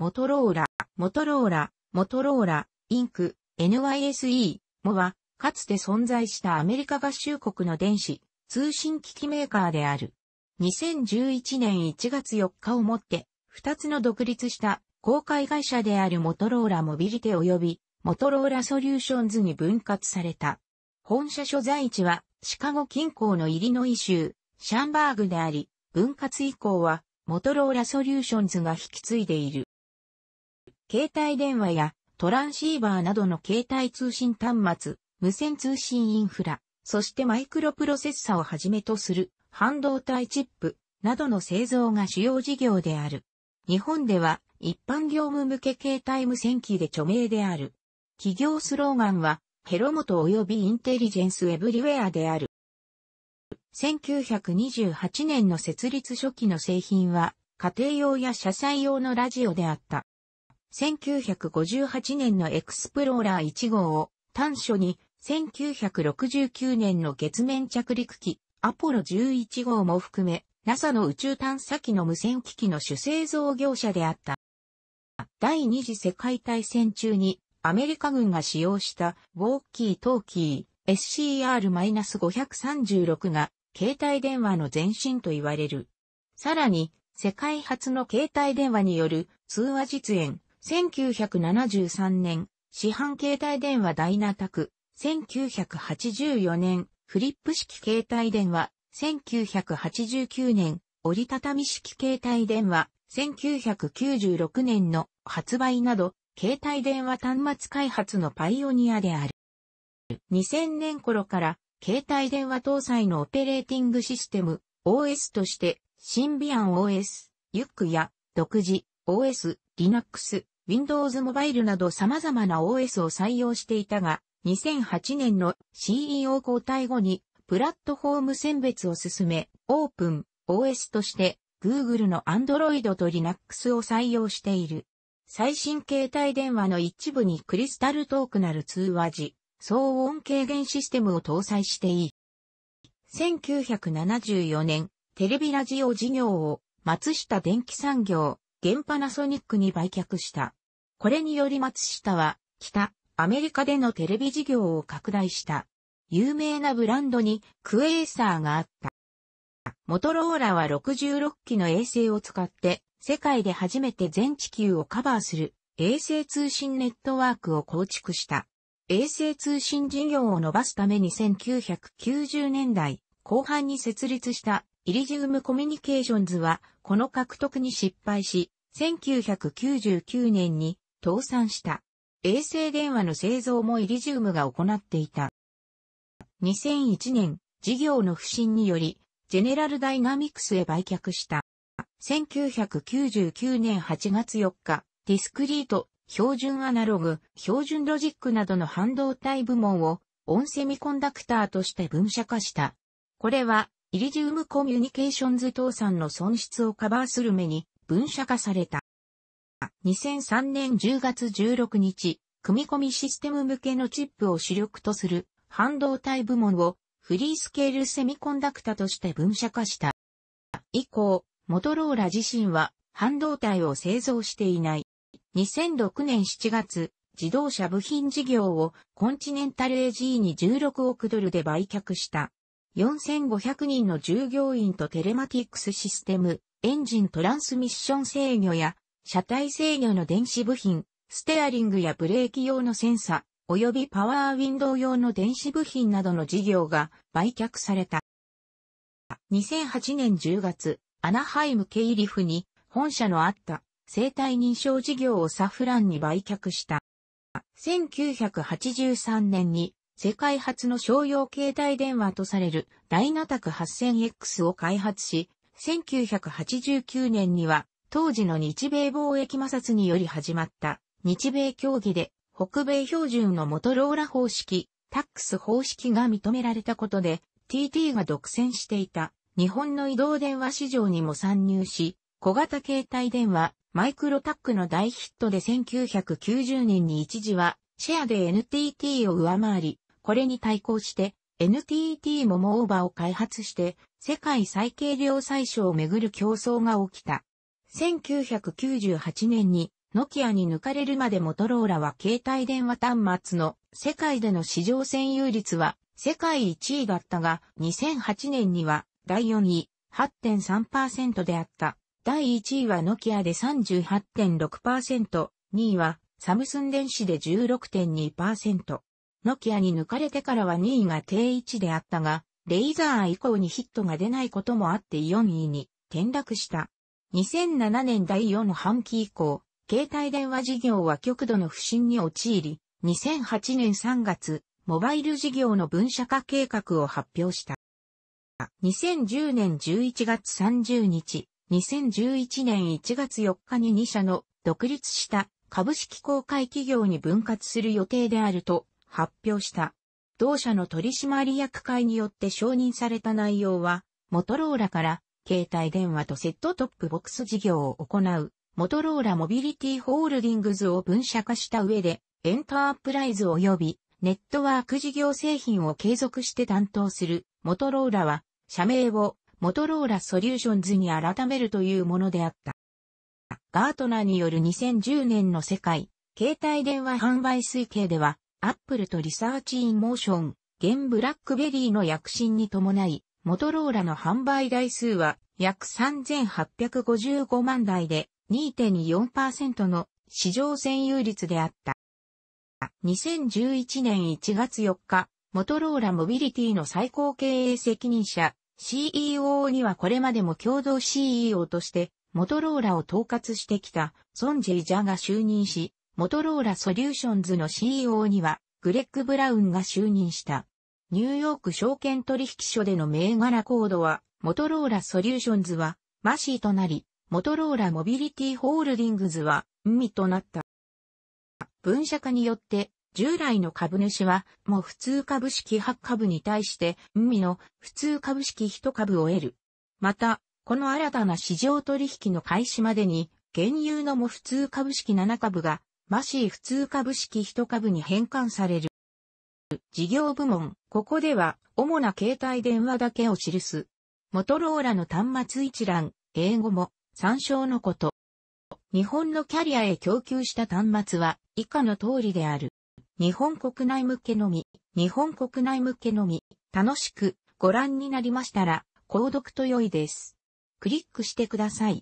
モトローラ、モトローラ、モトローラ、インク、NYSE、もは、かつて存在したアメリカ合衆国の電子、通信機器メーカーである。2011年1月4日をもって、2つの独立した公開会社であるモトローラモビリテ及びモトローラソリューションズに分割された。本社所在地はシカゴ近郊のイリノイ州シャンバーグであり、分割以降はモトローラソリューションズが引き継いでいる。携帯電話やトランシーバーなどの携帯通信端末、無線通信インフラ、そしてマイクロプロセッサをはじめとする半導体チップなどの製造が主要事業である。日本では一般業務向け携帯無線機で著名である。企業スローガンは、ヘロモト及びインテリジェンスエブリウェアである。1928年の設立初期の製品は、家庭用や車載用のラジオであった。1958年のエクスプローラー1号を端緒に1969年の月面着陸機アポロ11号も含め NASA の宇宙探査機の無線機器の主製造業者であった。第二次世界大戦中にアメリカ軍が使用したウォーキートーキー SCR-536 が携帯電話の前身と言われる。さらに世界初の携帯電話による通話実演1973年、市販携帯電話ダイナタク、1984年、フリップ式携帯電話、1989年、折りたたみ式携帯電話、1996年の発売など、携帯電話端末開発のパイオニアである。2000年頃から、携帯電話搭載のオペレーティングシステム、OS として、シンビアン OS、ユックや、独自、OS、Linux、Windows モバイルなど様々な OS を採用していたが、2008年の CEO 交代後にプラットフォーム選別を進め、オープン OS として Google の Android と Linux を採用している。最新携帯電話の一部にクリスタルトークなる通話時、騒音軽減システムを搭載していい。1974年、テレビラジオ事業を松下電気産業、現パナソニックに売却した。これにより松下は、北、アメリカでのテレビ事業を拡大した。有名なブランドにクエーサーがあった。モトローラは66機の衛星を使って、世界で初めて全地球をカバーする衛星通信ネットワークを構築した。衛星通信事業を伸ばすために1990年代後半に設立したイリジウムコミュニケーションズはこの獲得に失敗し、1999年に倒産した。衛星電話の製造もイリジウムが行っていた。2001年、事業の不振により、ジェネラルダイナミクスへ売却した。1999年8月4日、ディスクリート、標準アナログ、標準ロジックなどの半導体部門を、オンセミコンダクターとして分社化した。これは、イリジウムコミュニケーションズ倒産の損失をカバーする目に分社化された。2003年10月16日、組み込みシステム向けのチップを主力とする半導体部門をフリースケールセミコンダクタとして分社化した。以降、モトローラ自身は半導体を製造していない。2006年7月、自動車部品事業をコンチネンタル AG に16億ドルで売却した。4500人の従業員とテレマティックスシステム、エンジントランスミッション制御や車体制御の電子部品、ステアリングやブレーキ用のセンサ、及びパワーウィンドウ用の電子部品などの事業が売却された。2008年10月、アナハイムケイリフに本社のあった生体認証事業をサフランに売却した。1983年に世界初の商用携帯電話とされるダイナタク 8000X を開発し、1989年には当時の日米貿易摩擦により始まった日米協議で北米標準のモトローラ方式、タックス方式が認められたことで TT が独占していた日本の移動電話市場にも参入し、小型携帯電話マイクロタックの大ヒットで1990年に一時はシェアで NTT を上回り、これに対抗して NTT もモーバーを開発して世界最軽量最小をめぐる競争が起きた。1998年にノキアに抜かれるまでモトローラは携帯電話端末の世界での市場占有率は世界1位だったが2008年には第4位8.3%であった。第1位はノキアで38.6%、2位はサムスン電子で16.2%。ノキアに抜かれてからは2位が定位置であったが、レイザー以降にヒットが出ないこともあって4位に転落した。2007年第4半期以降、携帯電話事業は極度の不振に陥り、2008年3月、モバイル事業の分社化計画を発表した。2010年11月30日、2011年1月4日に2社の独立した株式公開企業に分割する予定であると発表した。同社の取締役会によって承認された内容は、モトローラから携帯電話とセットトップボックス事業を行う、モトローラモビリティホールディングズを分社化した上で、エンタープライズ及びネットワーク事業製品を継続して担当する、モトローラは、社名をモトローラソリューションズに改めるというものであった。ガートナーによる2010年の世界、携帯電話販売推計では、アップルとリサーチインモーション、現ブラックベリーの躍進に伴い、モトローラの販売台数は約3855万台で2.24%の市場占有率であった。2011年1月4日、モトローラモビリティの最高経営責任者 CEO にはこれまでも共同 CEO としてモトローラを統括してきたソンジェイ・ジャが就任し、モトローラソリューションズの CEO にはグレッグ・ブラウンが就任した。ニューヨーク証券取引所での銘柄コードは、モトローラソリューションズは、マシーとなり、モトローラモビリティホールディングズは、ウミとなった。分社化によって、従来の株主は、もう普通株式8株に対して、ウミの普通株式1株を得る。また、この新たな市場取引の開始までに、現有のも普通株式7株が、マシー普通株式1株に変換される。事業部門、ここでは、主な携帯電話だけを記す。モトローラの端末一覧、英語も、参照のこと。日本のキャリアへ供給した端末は、以下の通りである。日本国内向けのみ、日本国内向けのみ、楽しくご覧になりましたら、購読と良いです。クリックしてください。